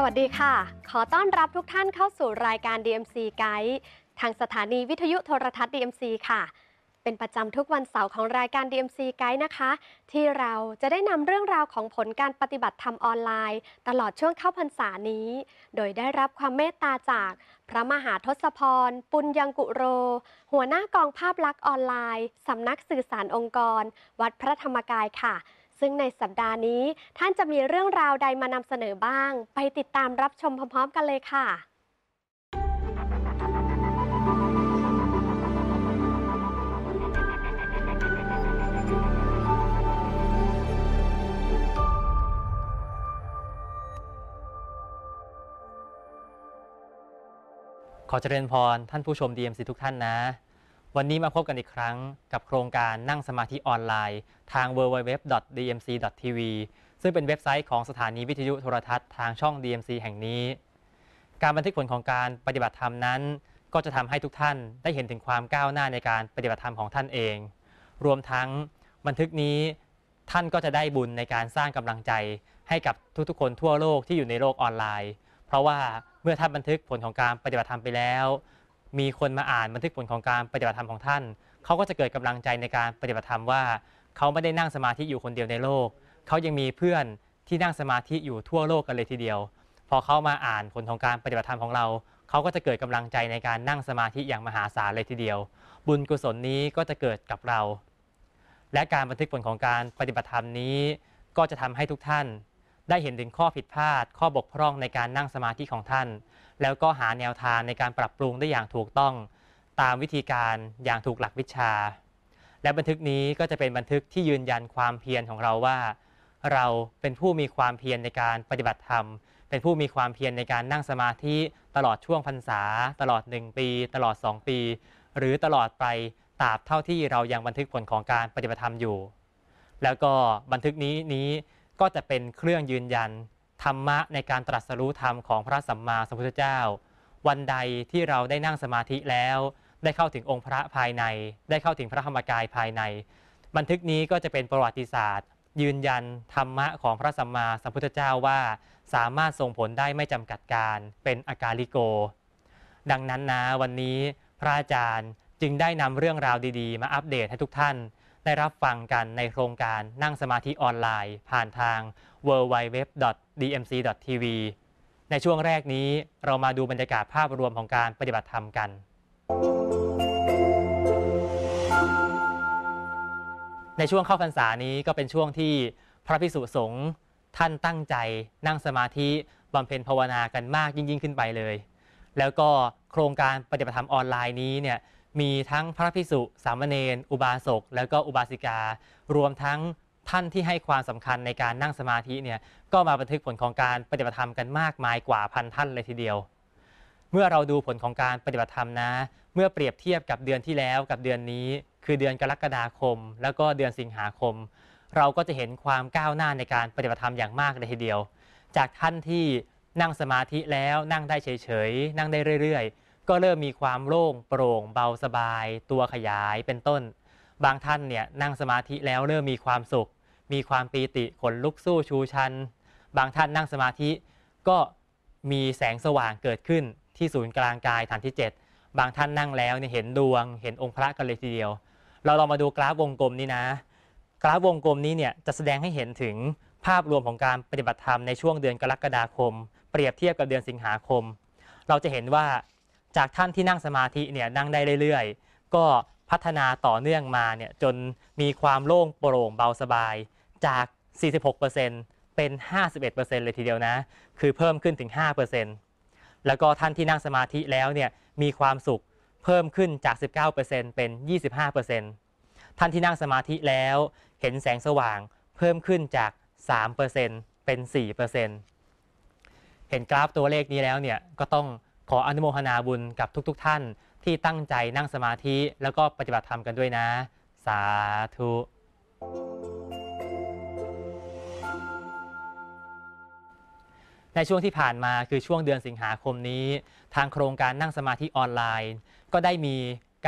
สวัสดีค่ะ ขอต้อนรับทุกท่านเข้าสู่รายการ DMC ไกด์ทางสถานีวิทยุโทรทัศน์ DMC ค่ะ เป็นประจำทุกวันเสาร์ของรายการ DMC ไกด์นะคะ ที่เราจะได้นำเรื่องราวของผลการปฏิบัติธรรมออนไลน์ ตลอดช่วงเข้าพรรษานี้ โดยได้รับความเมตตาจาก พระมหาทศพร ปุญยังกุโร หัวหน้ากองภาพลักษณ์ออนไลน์สำนักสื่อสารองค์กร วัดพระธรรมกายค่ะซึ่งในสัปดาห์นี้ท่านจะมีเรื่องราวใดมานำเสนอบ้าง ไปติดตามรับชมพร้อมๆ กันเลยค่ะ ขอเจริญพรท่านผู้ชม DMC ทุกท่านนะวันนี้มาพบกันอีกครั้งกับโครงการนั่งสมาธิออนไลน์ทาง www.dmc.tv ซึ่งเป็นเว็บไซต์ของสถานีวิทยุโทรทัศน์ทางช่อง DMC แห่งนี้ การบันทึกผลของการปฏิบัติธรรมนั้น ก็จะทำให้ทุกท่านได้เห็นถึงความก้าวหน้าในการปฏิบัติธรรมของท่านเอง รวมทั้งบันทึกนี้ท่านก็จะได้บุญในการสร้างกำลังใจให้กับทุกๆคนทั่วโลกที่อยู่ในโลกออนไลน์ เพราะว่าเมื่อท่านบันทึกผลของการปฏิบัติธรรมไปแล้วมีคนมาอ่านบันทึกผลของการปฏิบัติธรรมของท่าน เขาก็จะเกิดกำลังใจในการปฏิบัติธรรมว่าเขาไม่ได้นั่งสมาธิอยู่คนเดียวในโลก เขายังมีเพื่อนที่นั่งสมาธิอยู่ทั่วโลกกันเลยทีเดียว พอเขามาอ่านผลของการปฏิบัติธรรมของเรา เขาก็จะเกิดกำลังใจในการนั่งสมาธิอย่างมหาศาลเลยทีเดียว บุญกุศลนี้ก็จะเกิดกับเรา และการบันทึกผลของการปฏิบัติธรรมนี้ ก็จะทำให้ทุกท่าน ได้เห็นถึงข้อผิดพลาด ข้อบกพร่องในการนั่งสมาธิของท่านแล้วก็หาแนวทางในการปรับปรุงได้อย่างถูกต้องตามวิธีการอย่างถูกหลักวิชา และบันทึกนี้ก็จะเป็นบันทึกที่ยืนยันความเพียรของเราว่า เราเป็นผู้มีความเพียรในการปฏิบัติธรรม เป็นผู้มีความเพียรในการนั่งสมาธิตลอดช่วงพรรษา ตลอด 1 ปี ตลอด 2 ปี หรือตลอดไปตราบเท่าที่เรายังบันทึกผลของการปฏิบัติธรรมอยู่ แล้วก็บันทึกนี้นี้ก็จะเป็นเครื่องยืนยันธรรมะในการตรัสรู้ธรรมของพระสัมมาสัมพุทธเจ้า วันใดที่เราได้นั่งสมาธิแล้ว ได้เข้าถึงองค์พระภายใน ได้เข้าถึงพระธรรมกายภายใน บันทึกนี้ก็จะเป็นประวัติศาสตร์ ยืนยันธรรมะของพระสัมมาสัมพุทธเจ้าว่า สามารถส่งผลได้ไม่จำกัดการ เป็นอากาลิโก ดังนั้นนะวันนี้พระอาจารย์จึงได้นำเรื่องราวดีๆมาอัปเดตให้ทุกท่าน ได้รับฟังกันในโครงการนั่งสมาธิออนไลน์ ผ่านทาง w w w dmc.tv ในช่วงแรกนี้เรามาดูบรรยากาศภาพรวมของการปฏิบัติธรรมกัน ในช่วงเข้าพรรษานี้ก็เป็นช่วงที่พระภิกษุสงฆ์ท่านตั้งใจ นั่งสมาธิบำเพ็ญภาวนากันมากยิ่งขึ้นไปเลย แล้วก็โครงการปฏิบัติธรรมออนไลน์นี้เนี่ยมีทั้งพระภิกษุสามเณรอุบาสกแล้วก็อุบาสิกา รวมทั้งท่านที่ให้ความสำคัญในการนั่งสมาธิเนี่ยก็มาบันทึกผลของการปฏิบัติธรรมกันมากมายกว่าพันท่านเลยทีเดียว เมื่อเราดูผลของการปฏิบัติธรรมนะ เมื่อเปรียบเทียบกับเดือนที่แล้วกับเดือนนี้ คือเดือนกรกฎาคม แล้วก็เดือนสิงหาคม เราก็จะเห็นความก้าวหน้าในการปฏิบัติธรรมอย่างมากเลยทีเดียว จากท่านที่นั่งสมาธิแล้วนั่งได้เฉย ๆ นั่งได้เรื่อย ๆ ก็เริ่มมีความโล่ง โปร่ง เบาสบาย ตัวขยายเป็นต้น บางท่านเนี่ยนั่งสมาธิแล้วเริ่มมีความสุขมีความปีติขนลุกสู้ชูชันบางท่านนั่งสมาธิก็มีแสงสว่างเกิดขึ้นที่ศูนย์กลางกายฐานที่ 7 บางท่านนั่งแล้วเนี่ยเห็นดวง เห็นองค์พระกันเลยทีเดียว เราลองมาดูกราฟวงกลมนี้นะกราฟวงกลมนี้เนี่ยจะแสดงให้เห็นถึงภาพรวมของการปฏิบัติธรรมในช่วงเดือนกรกฎาคม เปรียบเทียบกับเดือนสิงหาคม เราจะเห็นว่าจากท่านที่นั่งสมาธิเนี่ยนั่งได้เรื่อยๆ ก็พัฒนาต่อเนื่องมาเนี่ยจนมีความโล่งโปร่งเบาสบายจาก 46%เป็น 51%เลยทีเดียวนะ คือเพิ่มขึ้นถึง 5%แล้วก็ท่านที่นั่งสมาธิแล้วเนี่ย มีความสุขเพิ่มขึ้นจาก 19%เป็น 25%ท่านที่นั่งสมาธิแล้ว เห็นแสงสว่างเพิ่มขึ้นจาก 3%เป็น 4%เห็นกราฟตัวเลขนี้แล้วเนี่ย ก็ต้องขออนุโมทนาบุญกับทุกๆทท่านที่ตั้งใจนั่งสมาธิ แล้วก็ปฏิบัติธรรมกันด้วยนะ สาธุในช่วงที่ผ่านมาคือช่วงเดือนสิงหาคมนี้ ทางโครงการนั่งสมาธิออนไลน์ ก็ได้มี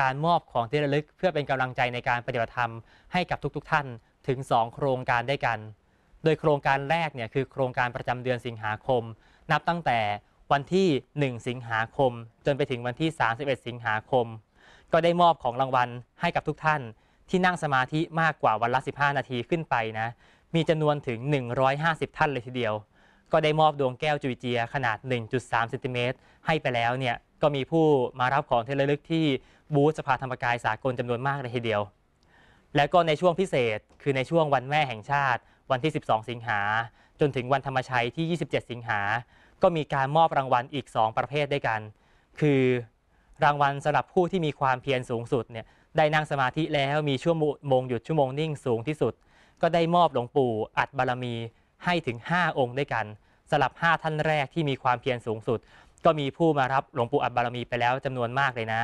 การมอบของที่ระลึกเพื่อเป็นกำลังใจในการปฏิบัติธรรมให้กับทุกๆทท่านถึง 2 โครงการได้กัน โดยโครงการแรก เนี่ย คือโครงการประจำเดือนสิงหาคม นับตั้งแต่วันที่ 1 สิงหาคมจนไปถึงวันที่ 31 สิงหาคม ก็ได้มอบของรางวัลให้กับทุกท่านที่นั่งสมาธิมากกว่าวันละ 15 นาทีขึ้นไปนะมีจำนวนถึง 150 ท่านเลยทีเดียวก็ได้มอบดวงแก้วจุยเจียขนาด 1.3เซนติเมตรให้ไปแล้วเนี่ยก็มีผู้มารับของที่ระลึกที่บูธสภาธรรมกายสากลจำนวนมากเลยทีเดียว แล้วก็ในช่วงพิเศษ คือในช่วงวันแม่แห่งชาติวันที่ 12 สิงหาจนถึงวันธรรมชัยที่ 27 สิงหา ก็มีการมอบรางวัลอีก2ประเภทด้วยกัน คือ รางวัลสำหรับผู้ที่มีความเพียรสูงสุดเนี่ยได้นั่งสมาธิแล้วมีชั่วโมงหยุดชั่วโมงนิ่งสูงที่สุด ก็ได้มอบหลวงปู่อัดบารมีให้ถึง 5 องค์ด้วยกันสลับ 5 ท่านแรกที่มีความเพียรสูงสุด ก็มีผู้มารับหลวงปู่อัดบารมีไปแล้วจำนวนมากเลยนะ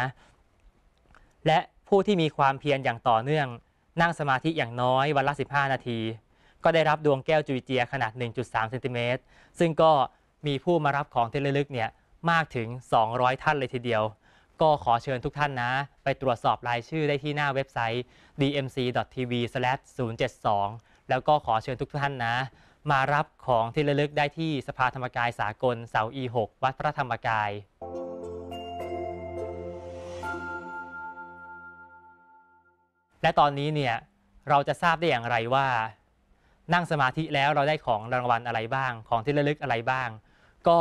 และผู้ที่มีความเพียรอย่างต่อเนื่อง นั่งสมาธิอย่างน้อยวันละ 15 นาที ก็ได้รับดวงแก้วจุยเจียขนาด 1.3เซนติเมตรซึ่งก็มีผู้มารับของที่ลึกเนี่ยมากถึง 200 ท่านเลยทีเดียว ก็ขอเชิญทุกท่านนะ ไปตรวจสอบรายชื่อได้ที่หน้าเว็บไซต์ dmc.tv/072 แล้วก็ขอเชิญทุกท่านนะมารับของที่ระลึกได้ที่สภาธรรมกายสากล เสาอีหกวัดพระธรรมกาย และตอนนี้เนี่ยเราจะทราบได้อย่างไรว่า นั่งสมาธิแล้วเราได้ของรางวัลอะไรบ้าง ของที่ระลึกอะไรบ้าง ก็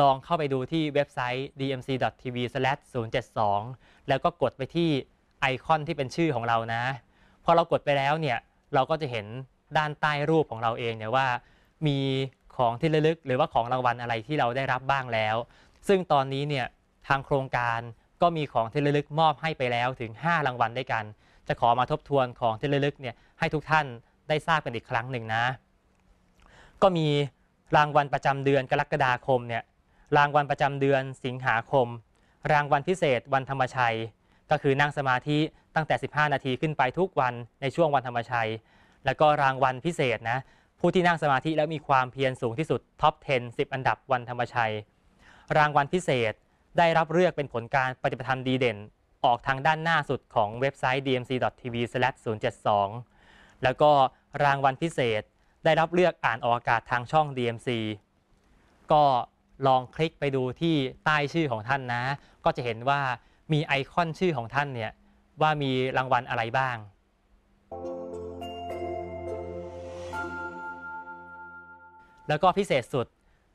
ลองเข้าไปดูที่เว็บไซต์ dmc.tv/072 แล้วก็กดไปที่ไอคอนที่เป็นชื่อของเรานะพอเรากดไปแล้วเนี่ยเราก็จะเห็นด้านใต้รูปของเราเองเนี่ยว่ามีของที่ระลึกหรือว่าของรางวัลอะไรที่เราได้รับบ้างแล้ว ซึ่งตอนนี้เนี่ยทางโครงการก็มีของที่ระลึกมอบให้ไปแล้วถึง 5 รางวัลด้วยกัน จะขอมาทบทวนของที่ระลึกเนี่ยให้ทุกท่านได้ทราบกันอีกครั้งหนึ่งนะ ก็มีรางวัลประจำเดือนกรกฎาคมเนี่ยรางวัลประจำเดือนสิงหาคม รางวัลพิเศษวันธรรมชัย ก็คือนั่งสมาธิตั้งแต่ 15 นาทีขึ้นไปทุกวัน ในช่วงวันธรรมชัยแล้วก็รางวัลพิเศษนะผู้ที่นั่งสมาธิแล้วมีความเพียรสูงที่สุดท็อป 10 10 อันดับวันธรรมชัย รางวัลพิเศษได้รับเลือกเป็นผลการปฏิบัติธรรมดีเด่น ออกทางด้านหน้าสุดของเว็บไซต์ dmc.tv/072 แล้วก็รางวัลพิเศษได้รับเลือกอ่านออกอากาศทางช่อง DMC ก็ลองคลิกไปดูที่ใต้ชื่อของท่านนะ ก็จะเห็นว่ามีไอคอนชื่อของท่านเนี่ยว่ามีรางวัลอะไรบ้าง Thank you. แล้วก็พิเศษสุด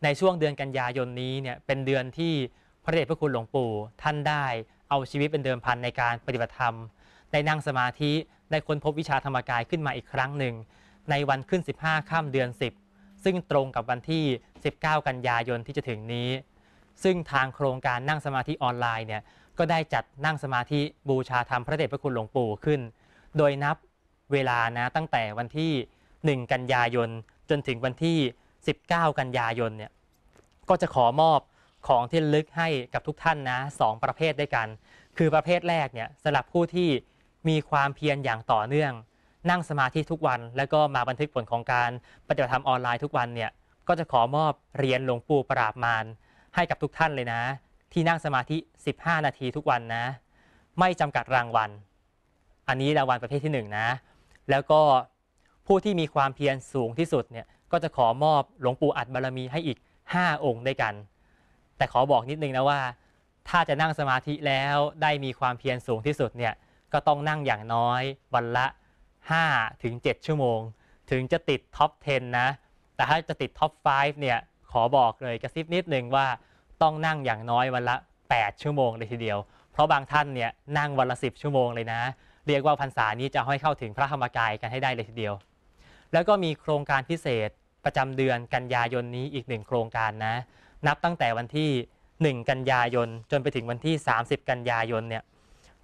ในช่วงเดือนกันยายนนี้เนี่ยเป็นเดือนที่ พระเดชพระคุณหลวงปู่ ท่านได้เอาชีวิตเป็นเดิมพันในการปฏิบัติธรรมได้นั่งสมาธิได้ค้นพบวิชาธรรมกายขึ้นมาอีกครั้งหนึ่ง ในวันขึ้น 15 ข้ามเดือน 10 ซึ่งตรงกับวันที่ 19 กันยายนที่จะถึงนี้ ซึ่งทางโครงการนั่งสมาธิออนไลน์เนี่ยก็ได้จัดนั่งสมาธิบูชาธรรมพระเดชพระคุณหลวงปู่ขึ้น โดยนับเวลานะตั้งแต่วันที่ 1 กันยายนจนถึงวันที่19 กันยายนเนี่ยก็จะขอมอบของที่ลึกให้กับทุกท่านนะสองประเภทด้วยกัน คือประเภทแรกเนี่ยสำหรับผู้ที่มีความเพียรอย่างต่อเนื่อง นั่งสมาธิทุกวัน แล้วก็มาบันทึกผลของการปฏิบัติธรรมออนไลน์ทุกวันเนี่ยก็จะขอมอบเหรียญหลวงปู่ปราบมารให้กับทุกท่านเลยนะ ที่นั่งสมาธิ 15 นาทีทุกวันนะ ไม่จำกัดรางวัล อันนี้รางวัลประเภทที่1นนะแล้วก็ผู้ที่มีความเพียรสูงที่สุดเนี่ยก็จะขอมอบหลวงปู่อัดบารรมีให้อีก 5 องค์ด้วยกัน แต่ขอบอกนิดนึงนะว่า ถ้าจะนั่งสมาธิแล้วได้มีความเพียรสูงที่สุดเนี่ยก็ต้องนั่งอย่างน้อยวันละ5ถึง7ชั่วโมง ถึงจะติดท็อป 10 นะแต่ถ้าจะติดท็อป 5 เนี่ยขอบอกเลยกระซิบนิดนึงว่าต้องนั่งอย่างน้อยวันละ 8 ชั่วโมงเลยทีเดียว เพราะบางท่านเนี่ยนั่งวันละ 10 ชั่วโมงเลยนะเรียกว่าพรรษานี้จะให้เข้าถึงพระธรรมกายกันให้ได้เลยทีเดียวแล้วก็มีโครงการพิเศษประจำเดือนกันยายนนี้อีกหนึ่งโครงการนะ นับตั้งแต่วันที่ 1 กันยายน จนไปถึงวันที่ 30 กันยายนเนี่ย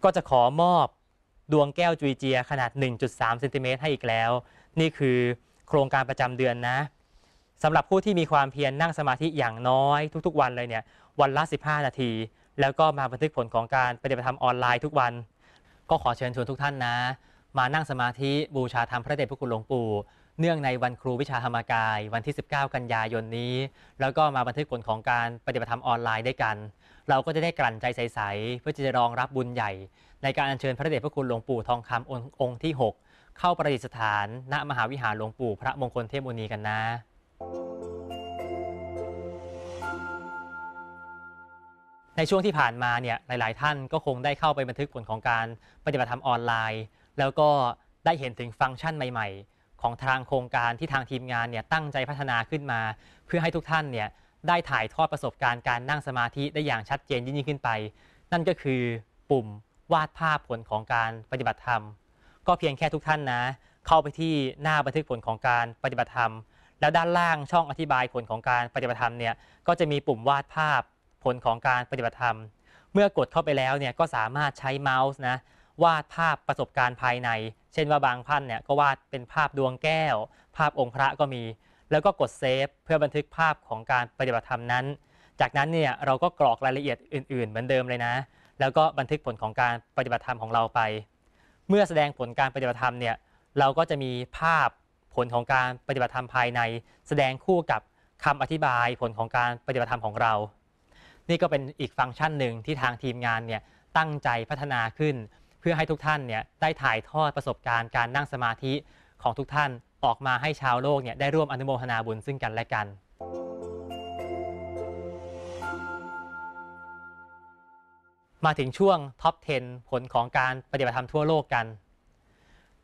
ก็จะขอมอบดวงแก้วจุยเจีย ขนาด 1.3เซนติเมตรให้อีกแล้ว นี่คือโครงการประจำเดือนนะสำหรับผู้ที่มีความเพียรนั่งสมาธิอย่างน้อย ทุกๆวันเลยเนี่ยวันละ 15 นาที แล้วก็มาบันทึกผลของการปฏิบัติธรรมออนไลน์ทุกวัน ก็ขอเชิญชวนทุกท่านนะมานั่งสมาธิบูชาธรรมพระเดชพระคุณหลวงปู่เนื่องในวันครูวิชาธรรมกายวันที่ 19 กันยายนนี้ แล้วก็มาบันทึกผลของการปฏิบัติธรรมออนไลน์ด้วยกัน เราก็จะได้กลั่นใจใสๆเพื่อจะรองรับบุญใหญ่ในการอัญเชิญพระเดชพระคุณหลวงปู่ทองคำองค์ที่ 6 เข้าประดิษฐาน ณมหาวิหารหลวงปู่ พระมงคลเทพมุนีกันนะ ในช่วงที่ผ่านมาเนี่ยหลายๆ ท่านก็คงได้เข้าไปบันทึกผลของการปฏิบัติธรรมออนไลน์แล้วก็ได้เห็นถึงฟังก์ชันใหม่ ๆ ของทางโครงการที่ทางทีมงานเนี่ยตั้งใจพัฒนาขึ้นมา เพื่อให้ทุกท่านเนี่ยได้ถ่ายทอดประสบการณ์การนั่งสมาธิได้อย่างชัดเจนยิ่งขึ้นไป นั่นก็คือปุ่มวาดภาพผลของการปฏิบัติธรรม ก็เพียงแค่ทุกท่านนะ เข้าไปที่หน้าบันทึกผลของการปฏิบัติธรรมแล้วด้านล่างช่องอธิบายผลของการปฏิบัติธรรมเนี่ยก็จะมีปุ่มวาดภาพผลของการปฏิบัติธรรม เมื่อกดเข้าไปแล้วเนี่ยก็สามารถใช้เมาส์นะวาดภาพประสบการณ์ภายใน เช่นว่าบางท่านเนี่ยก็วาดเป็นภาพดวงแก้ว ภาพองค์พระก็มี แล้วก็กดเซฟเพื่อบันทึกภาพของการปฏิบัติธรรมนั้น จากนั้นเนี่ยเราก็กรอกรายละเอียดอื่นๆ เหมือนเดิมเลยนะ แล้วก็บันทึกผลของการปฏิบัติธรรมของเราไป เมื่อแสดงผลการปฏิบัติธรรมเนี่ย เราก็จะมีภาพผลของการปฏิบัติธรรมภายใน แสดงคู่กับคำอธิบายผลของการปฏิบัติธรรมของเรา นี่ก็เป็นอีกฟังก์ชันหนึ่งที่ทางทีมงานเนี่ยตั้งใจพัฒนาขึ้นพื่อให้ทุกท่านเนี่ยได้ถ่ายทอดประสบการณ์การนั่งสมาธิของทุกท่านออกมาให้ชาวโลกเนี่ยได้ร่วมอนุโมทนาบุญซึ่งกันและกัน มาถึงช่วงท็อป 10 ผลของการปฏิบัติธรรมทั่วโลกกัน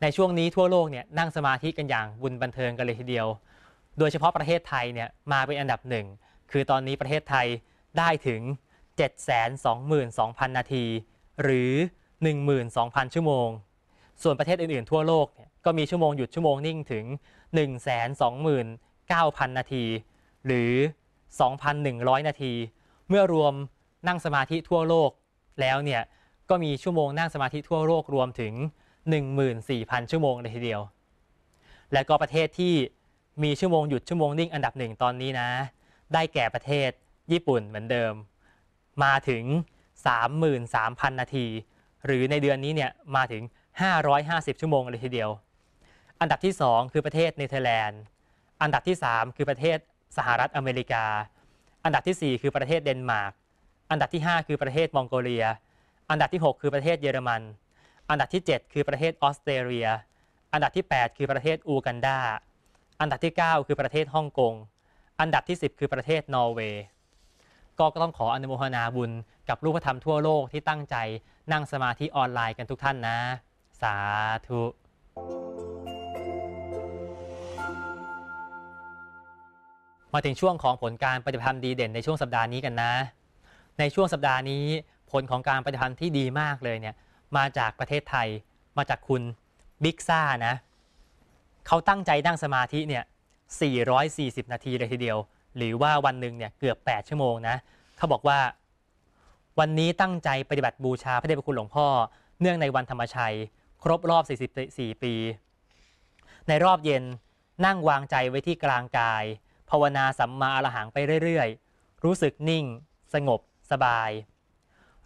ในช่วงนี้ทั่วโลกเนี่ยนั่งสมาธิกันอย่างบุญบันเทิงกันเลยทีเดียว โดยเฉพาะประเทศไทยเนี่ยมาเป็นอันดับหนึ่ง คือตอนนี้ประเทศไทยได้ถึง722,000 นาที หรือ12,000 ชั่วโมง ส่วนประเทศอื่นๆ ทั่วโลกเนี่ยก็มีชั่วโมงหยุดชั่วโมงนิ่งถึง129,000 นาที หรือ 2,100 นาที เมื่อรวมนั่งสมาธิทั่วโลกแล้วเนี่ยก็มีชั่วโมงนั่งสมาธิทั่วโลกรวมถึง 14,000 ชั่วโมงเลยทีเดียว และก็ประเทศที่มีชั่วโมงหยุดชั่วโมงนิ่งอันดับหนึ่งตอนนี้นะ ได้แก่ประเทศญี่ปุ่นเหมือนเดิม มาถึง 33,000 นาทีหรือ ในเดือนนี้ เนี่ยมาถึง 550 ชั่วโมงเลยทีเดียว อันดับที่ 2 คือประเทศเนเธอร์แลนด์ อันดับที่ 3 คือประเทศสหรัฐอเมริกา อันดับที่ 4 คือประเทศเดนมาร์ก อันดับที่ 5 คือประเทศ มองโกเลีย อันดับที่ 6 คือประเทศเยอรมัน อันดับที่ 7 คือประเทศ ออสเตรเลีย อันดับที่ 8 คือประเทศอูกันดาอันดับที่ 9 คือประเทศฮ่องกง อันดับที่ 10 คือประเทศนอร์เวย์ก็ต้องขออนุโมทนาบุญ กับลูกพระธรรมทั่วโลกที่ตั้งใจนั่งสมาธิออนไลน์กันทุกท่านนะ สาธุ มาถึงช่วงของผลการปฏิบัติธรรมดีเด่นในช่วงสัปดาห์นี้กันนะ ในช่วงสัปดาห์นี้ผลของการปฏิบัติธรรมที่ดีมากเลยเนี่ยมาจากประเทศไทยมาจากคุณบิ๊กซ่านะเขาตั้งใจนั่งสมาธิเนี่ย 440 นาทีเลยทีเดียวหรือว่าวันหนึ่งเนี่ยเกือบ8 ชั่วโมงนะเขาบอกว่า วันนี้ตั้งใจปฏิบัติบูชาพระเดชพระคุณหลวงพ่อ เนื่องในวันธรรมชัยครบรอบ 44 ปี ในรอบเย็นนั่งวางใจไว้ที่กลางกาย ภาวนาสัมมาอรหังไปเรื่อย ๆ รู้สึกนิ่ง สงบสบาย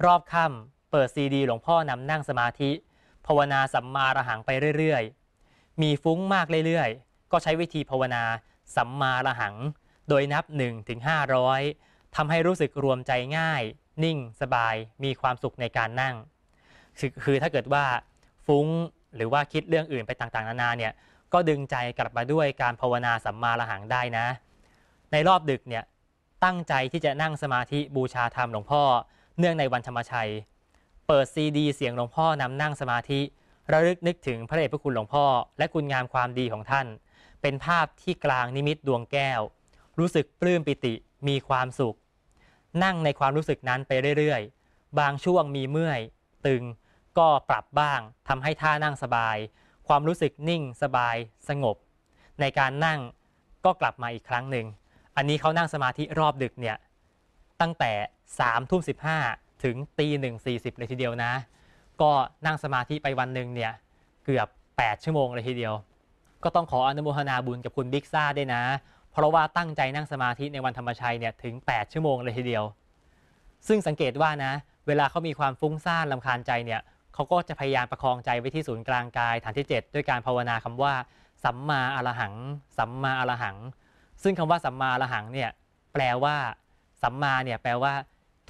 รอบค่ำเปิดซีดีหลวงพ่อนำนั่งสมาธิภาวนาสัมมาอรหังไปเรื่อยๆ มีฟุ้งมากเรื่อยๆก็ใช้วิธีภาวนาสัมมาอรหังโดยนับ1ถึง500 ทำให้รู้สึกรวมใจง่าย นิ่งสบายมีความสุขในการนั่ง คือถ้าเกิดว่าฟุ้งหรือว่าคิดเรื่องอื่นไปต่างๆ นานาเนี่ยก็ดึงใจกลับมาด้วยการภาวนาสัมมาระหังได้นะ ในรอบดึกเนี่ยตั้งใจที่จะนั่งสมาธิบูชาธรรมหลวงพ่อ เนื่องในวันธรรมชัย เปิดซีดีเสียงหลวงพ่อนำนั่งสมาธิระลึกนึกถึงพระเดชพระคุณหลวงพ่อและคุณงามความดีของท่าน เป็นภาพที่กลางนิมิตดวงแก้วรู้สึกปลื้มปิติมีความสุข นั่งในความรู้สึกนั้นไปเรื่อย ๆ บางช่วงมีเมื่อยตึง ก็ปรับบ้างทำให้ท่านั่งสบาย ความรู้สึกนิ่งสบายสงบ ในการนั่งก็กลับมาอีกครั้งหนึ่ง อันนี้เขานั่งสมาธิรอบดึกเนี่ยตั้งแต่3ามทุ่มสิถึงตีหนึ่งสีเลยทีเดียวนะ ก็นั่งสมาธิไปวันหนึ่งเนี่ยเกือบ8ชั่วโมงเลยทีเดียว ก็ต้องขออนุโมทนาบุญกับคุณบิ๊กซ่าด้วยนะเพราะว่าตั้งใจนั่งสมาธิในวันธรรมชัยเนี่ยถึง 8 ชั่วโมงเลยทีเดียว ซึ่งสังเกตว่านะเวลาเขามีความฟุ้งซ่านลำคาญใจเนี่ยเขาก็จะพยายามประคองใจไว้ที่ศูนย์กลางกายฐานที่ 7 ด้วยการภาวนาคำว่าสัมมาอรหัง สัมมาอรหัง ซึ่งคำว่าสัมมาอรหังเนี่ยแปลว่า สัมมาเนี่ยแปลว่า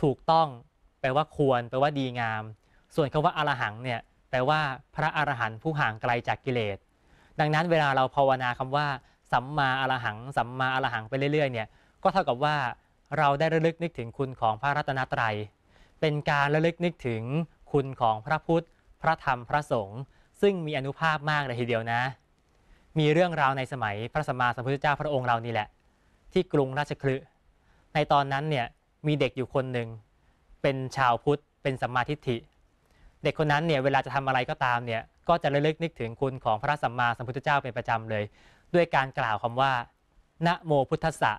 ถูกต้อง แปลว่าควรแปลว่าดีงาม ส่วนคำว่าอรหังเนี่ยแปลว่าพระอรหันต์ผู้ห่างไกลจากกิเลส ดังนั้นเวลาเราภาวนาคำว่าสัมมาอรหัง สัมมาอรหังไปเรื่อยๆเนี่ยก็เท่ากับว่าเราได้ระลึกนึกถึงคุณของพระรัตนตรัย เป็นการระลึกนึกถึงคุณของพระพุทธ พระธรรมพระสงฆ์ซึ่งมีอนุภาพมากเลยทีเดียวนะ มีเรื่องราวในสมัยพระสัมมาสัมพุทธเจ้าพระองค์เรานี่แหละที่กรุงราชคลึในตอนนั้นเนี่ยมีเด็กอยู่คนหนึ่ง เป็นชาวพุทธ เป็นสัมมาทิฏฐิเด็กคนนั้นเนี่ยเวลาจะทำอะไรก็ตามเนี่ยก็จะระลึกนึกถึงคุณของพระสัมมาสัมพุทธเจ้าเป็นประจำเลยด้วยการกล่าวคำว่า นะโมพุทธะ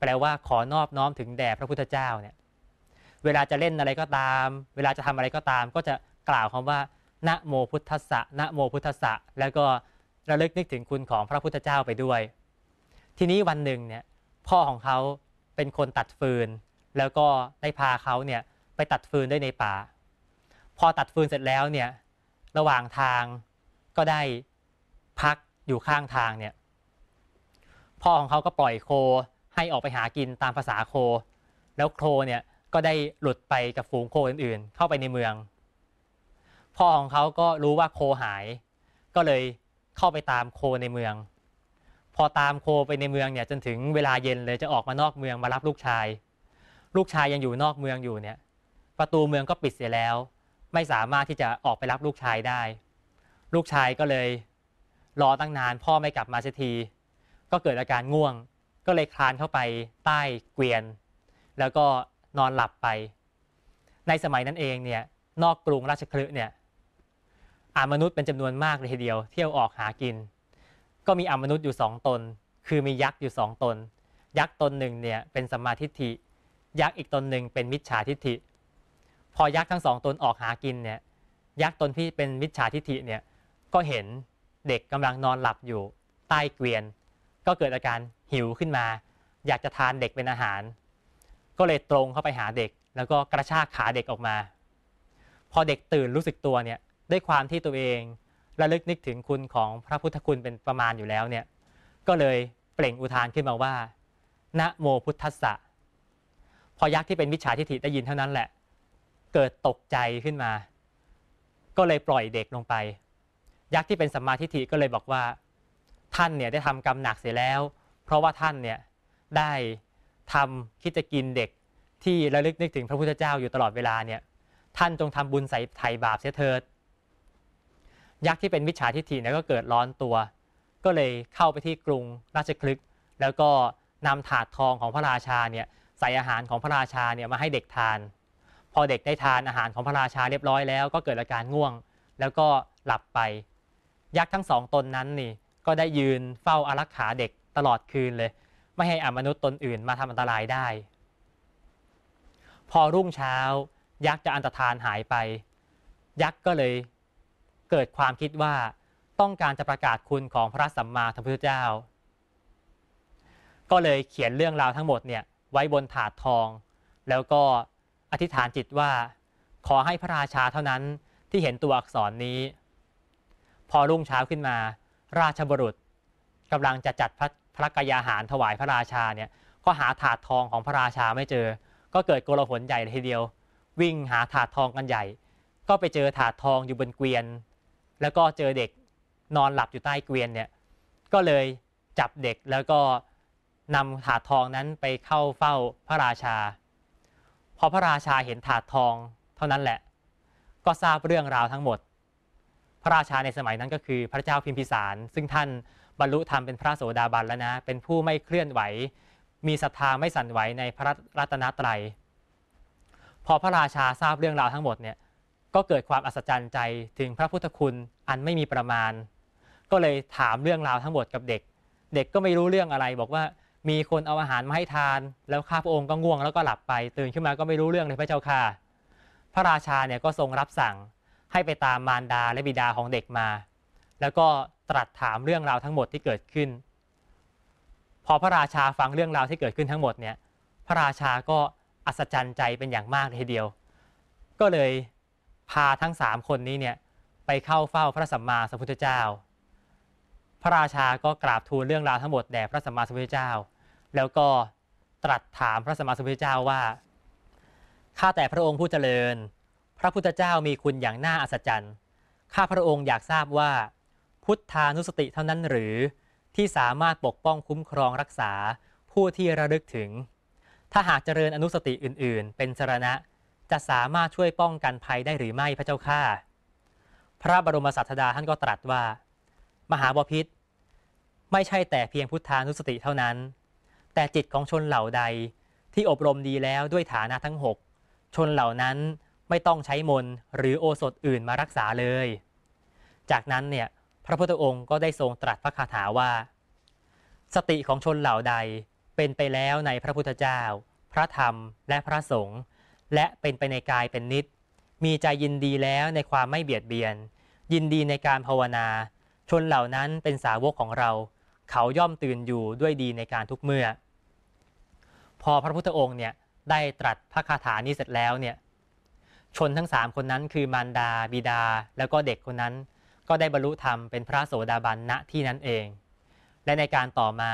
แปลว่าขอนอบน้อมถึงแด่พระพุทธเจ้าเนี่ย เวลาจะเล่นอะไรก็ตาม เวลาจะทำอะไรก็ตาม ก็จะกล่าวคำว่า นะโมพุทธะนะโมพุทธะแล้วก็ระลึกนึกถึงคุณของพระพุทธเจ้าไปด้วย ทีนี้วันหนึ่งเนี่ย พ่อของเขาเป็นคนตัดฟืน แล้วก็ได้พาเขาเนี่ยไปตัดฟืนได้ในป่า พอตัดฟืนเสร็จแล้วเนี่ย ระหว่างทางก็ได้พักอยู่ข้างทางเนี่ยพ่อของเขาก็ปล่อยโคให้ออกไปหากินตามภาษาโค แล้วโคเนี่ยก็ได้หลุดไปกับฝูงโคอื่นๆ เข้าไปในเมือง พ่อของเขาก็รู้ว่าโคหาย ก็เลยเข้าไปตามโคในเมือง พอตามโคไปในเมืองเนี่ยจนถึงเวลาเย็นเลยจะออกมานอกเมืองมารับลูกชาย ลูกชายยังอยู่นอกเมืองอยู่เนี่ย ประตูเมืองก็ปิดเสียแล้ว ไม่สามารถที่จะออกไปรับลูกชายได้ ลูกชายก็เลยรอตั้งนานพ่อไม่กลับมาสักทีก็เกิดอาการง่วง ก็เลยคลานเข้าไปใต้เกวียนแล้วก็นอนหลับไป ในสมัยนั้นเองเนี่ยนอกกรุงราชคลึเนี่ยอามนุษย์เป็นจำนวนมากเลยทีเดียวเที่ยวออกหากิน ก็มีอามนุษย์อยู่สองตน คือมียักษ์อยู่สองตน ยักษ์ตนหนึ่งเนี่ยเป็นสัมมาทิฏฐิยักษ์อีกตนหนึ่งเป็นมิจฉาทิฏฐิพอยักษ์ทั้งสองตนออกหากินเนี่ยยักษ์ตนที่เป็นมิจฉาทิฏฐิเนี่ยก็เห็นเด็กกำลังนอนหลับอยู่ใต้เกวียนก็เกิดอาการหิวขึ้นมา อยากจะทานเด็กเป็นอาหาร ก็เลยตรงเข้าไปหาเด็ก แล้วก็กระชากขาเด็กออกมา พอเด็กตื่นรู้สึกตัวเนี่ยด้วยความที่ตัวเองระลึกนึกถึงคุณของพระพุทธคุณเป็นประมาณอยู่แล้วเนี่ยก็เลยเปล่งอุทานขึ้นมาว่านะโมพุทธัสสะพอยักษ์ที่เป็นวิชาทิฏฐิได้ยินเท่านั้นแหละ เกิดตกใจขึ้นมา ก็เลยปล่อยเด็กลงไป ยักษ์ที่เป็นสัมมาทิฏฐิก็เลยบอกว่าท่านเนี่ยได้ทำกรรมหนักเสียแล้ว เพราะว่าท่านเนี่ยได้ทำคิดจะกินเด็กที่ระลึกนึกถึงพระพุทธเจ้าอยู่ตลอดเวลาเนี่ย ท่านจงทำบุญใส่ไถ่บาปเสียเถิด ยักษ์ที่เป็นมิจฉาทิฏฐิเนี่ยก็เกิดร้อนตัว ก็เลยเข้าไปที่กรุงราชคลึก แล้วก็นำถาดทองของพระราชาเนี่ยใส่อาหารของพระราชาเนี่ยมาให้เด็กทาน พอเด็กได้ทานอาหารของพระราชาเรียบร้อย แล้วก็เกิดอาการง่วง แล้วก็หลับไป ยักษ์ทั้งสอง ตนนั้นนี่ก็ได้ยืนเฝ้าอารักขาเด็กตลอดคืนเลย ไม่ให้อมนุษย์ตนอื่นมาทำอันตรายได้ พอรุ่งเช้ายักษ์จะอันตรธานหายไป ยักษ์ก็เลยเกิดความคิดว่าต้องการจะประกาศคุณของพระสัมมาสัมพุทธเจ้า ก็เลยเขียนเรื่องราวทั้งหมดเนี่ยไว้บนถาดทอง แล้วก็อธิษฐานจิตว่า ขอให้พระราชาเท่านั้นที่เห็นตัวอักษรนี้ พอรุ่งเช้าขึ้นมาราชบุรุษกำลังจะจัดพระกยาหารถวายพระราชาเนี่ยก็หาถาดทองของพระราชาไม่เจอ ก็เกิดโกลาหลใหญ่ทีเดียว วิ่งหาถาดทองกันใหญ่ ก็ไปเจอถาดทองอยู่บนเกวียน แล้วก็เจอเด็กนอนหลับอยู่ใต้เกวียนเนี่ยก็เลยจับเด็กแล้วก็นำถาดทองนั้นไปเข้าเฝ้าพระราชาพอพระราชาเห็นถาดทองเท่านั้นแหละ ก็ทราบเรื่องราวทั้งหมดพระราชาในสมัยนั้นก็คือพระเจ้าพิมพิสารซึ่งท่านบรรลุธรรมเป็นพระโสดาบันแล้วนะเป็นผู้ไม่เคลื่อนไหว มีศรัทธาไม่สั่นไหวในพระรัตนตรัยพอพระราชาทราบเรื่องราวทั้งหมดเนี่ยก็เกิดความอัศจรรย์ใจ ถึงพระพุทธคุณอันไม่มีประมาณ ก็เลยถามเรื่องราวทั้งหมดกับเด็ก เด็กก็ไม่รู้เรื่องอะไรบอกว่ามีคนเอาอาหารมาให้ทาน แล้วข้าพระองค์ก็ง่วง แล้วก็หลับไป ตื่นขึ้นมาก็ไม่รู้เรื่องเลยพระเจ้าค่ะ พระราชาเนี่ยก็ทรงรับสั่งให้ไปตามมารดาและบิดาของเด็กมา แล้วก็ตรัสถามเรื่องราวทั้งหมดที่เกิดขึ้น พอพระราชาฟังเรื่องราวที่เกิดขึ้นทั้งหมดเนี่ยพระราชาก็อัศจรรย์ใจเป็นอย่างมากเลยทีเดียว ก็เลยพาทั้งสามคนนี้เนี่ยไปเข้าเฝ้าพระสัมมาสัมพุทธเจ้า พระราชาก็กราบทูลเรื่องราวทั้งหมดแด่พระสัมมาสัมพุทธเจ้า แล้วก็ตรัสถามพระสัมมาสัมพุทธเจ้าว่าข้าแต่พระองค์ผู้เจริญพระพุทธเจ้ามีคุณอย่างน่าอัศจรรย์ ข้าพระองค์อยากทราบว่า พุทธานุสติเท่านั้นหรือ ที่สามารถปกป้องคุ้มครองรักษาผู้ที่ระลึกถึง ถ้าหากเจริญอนุสติอื่นๆ เป็นสรณะจะสามารถช่วยป้องกันภัยได้หรือไม่พระเจ้าข้าพระบรมศาสดาท่านก็ตรัสว่า มหาบพิษไม่ใช่แต่เพียงพุทธานุสติเท่านั้น แต่จิตของชนเหล่าใด ที่อบรมดีแล้วด้วยฐานะทั้งหกชนเหล่านั้นไม่ต้องใช้มนหรือโอสถอื่นมารักษาเลย จากนั้นเนี่ยพระพุทธองค์ก็ได้ทรงตรัสพระคาถาว่า สติของชนเหล่าใดเป็นไปแล้วในพระพุทธเจ้า พระธรรม และพระสงฆ์และเป็นไปในกายเป็นนิด มีใจยินดีแล้วในความไม่เบียดเบียน ยินดีในการภาวนา ชนเหล่านั้นเป็นสาวกของเรา เขาย่อมตื่นอยู่ด้วยดีในการทุกเมื่อ พอพระพุทธองค์เนี่ยได้ตรัสพระคาถานี้เสร็จแล้วเนี่ยชนทั้งสามคนนั้นคือมารดาบิดา แล้วก็เด็กคนนั้น ก็ได้บรรลุธรรมเป็นพระโสดาบันณที่นั้นเอง และในการต่อมา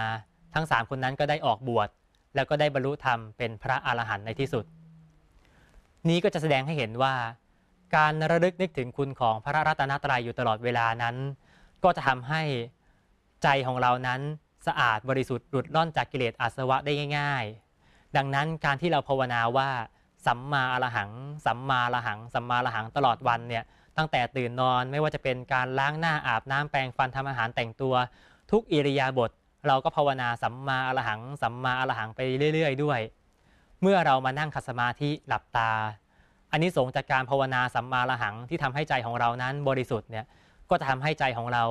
ทั้งสามคนนั้นก็ได้ออกบวชแล้วก็ได้บรรลุธรรมเป็นพระอรหันต์ในที่สุด นี้ก็จะแสดงให้เห็นว่า การระลึกนึกถึงคุณของพระรัตนตรัยอยู่ตลอดเวลานั้น ก็จะทำให้ใจของเรานั้นสะอาดบริสุทธิ์หลุดล่อนจากกิเลสอาสวะได้ง่ายๆ ดังนั้นการที่เราภาวนาว่าสัมมาอรหัง สัมมาอรหัง สัมมาอรหังตลอดวันเนี่ย ตั้งแต่ตื่นนอนไม่ว่าจะเป็นการล้างหน้าอาบน้ำแปรงฟันทำอาหารแต่งตัว ทุกอิริยาบถเราก็ภาวนาสัมมาอรหังสัมมาอรหังไปเรื่อยๆ ด้วย เมื่อเรามานั่งคัสมาธิหลับตา อันนี้สงจากการภาวนาสัมมาอรหังที่ทำให้ใจของเรานั้นบริสุทธิ์เนี่ยก็จะทำให้ใจของเรา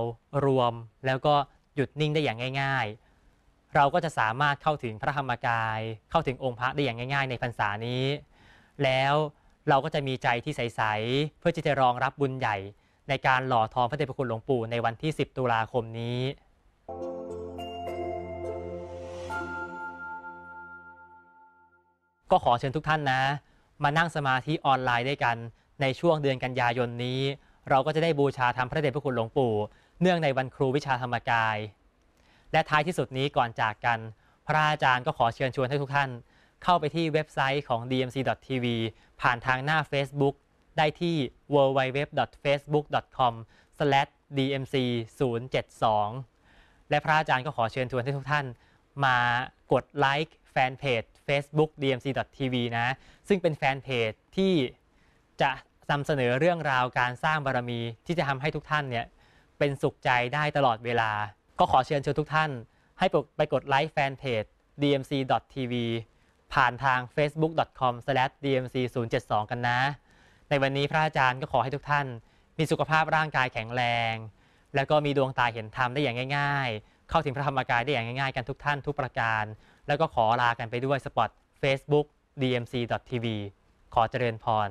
รวม แล้วก็หยุดนิ่งได้อย่างง่าย ๆ เราก็จะสามารถเข้าถึงพระธรรมกาย เข้าถึงองค์พระได้อย่างง่าย ๆ ในพรรษานี้แล้วเราก็จะมีใจที่ใสๆเพื่อที่จะรองรับบุญใหญ่ในการหล่อทองพระเดชพระคุณหลวงปู่ ในวันที่ 10 ตุลาคมนี้ ก็ขอเชิญทุกท่านนะ มานั่งสมาธิออนไลน์ด้วยกันในช่วงเดือนกันยายนนี้ เราก็จะได้บูชาทำพระเดชพระคุณหลวงปู่เนื่องในวันครูวิชาธรรมกาย และท้ายที่สุดนี้ก่อนจากกัน พระอาจารย์ก็ขอเชิญชวนให้ทุกท่านเข้าไปที่เว็บไซต์ของ dmc.tv ผ่านทางหน้า Facebook ได้ที่ www.facebook.com/dmc072 และพระอาจารย์ก็ขอเชิญชวนให้ทุกท่านมากดไลค์แฟนเพจ Facebook dmc.tv นะ ซึ่งเป็นแฟนเพจที่จะนำเสนอเรื่องราวการสร้างบารรมีที่จะทำให้ทุกท่านเนี่ยเป็นสุขใจได้ตลอดเวลา ก็ขอเชิญชวนทุกท่านให้ไปกดไลค์แฟนเพจ dmc.tv ผ่านทาง facebook.com/dmc072 กันนะ ในวันนี้พระอาจารย์ก็ขอให้ทุกท่าน มีสุขภาพร่างกายแข็งแรง แล้วก็มีดวงตาเห็นธรรมได้อย่างง่ายๆ เข้าถึงพระธรรมกายได้อย่างง่ายๆ กันทุกท่านทุกประการ แล้วก็ขอลากันไปด้วยสปอต Facebook dmc.tv ขอเจริญพร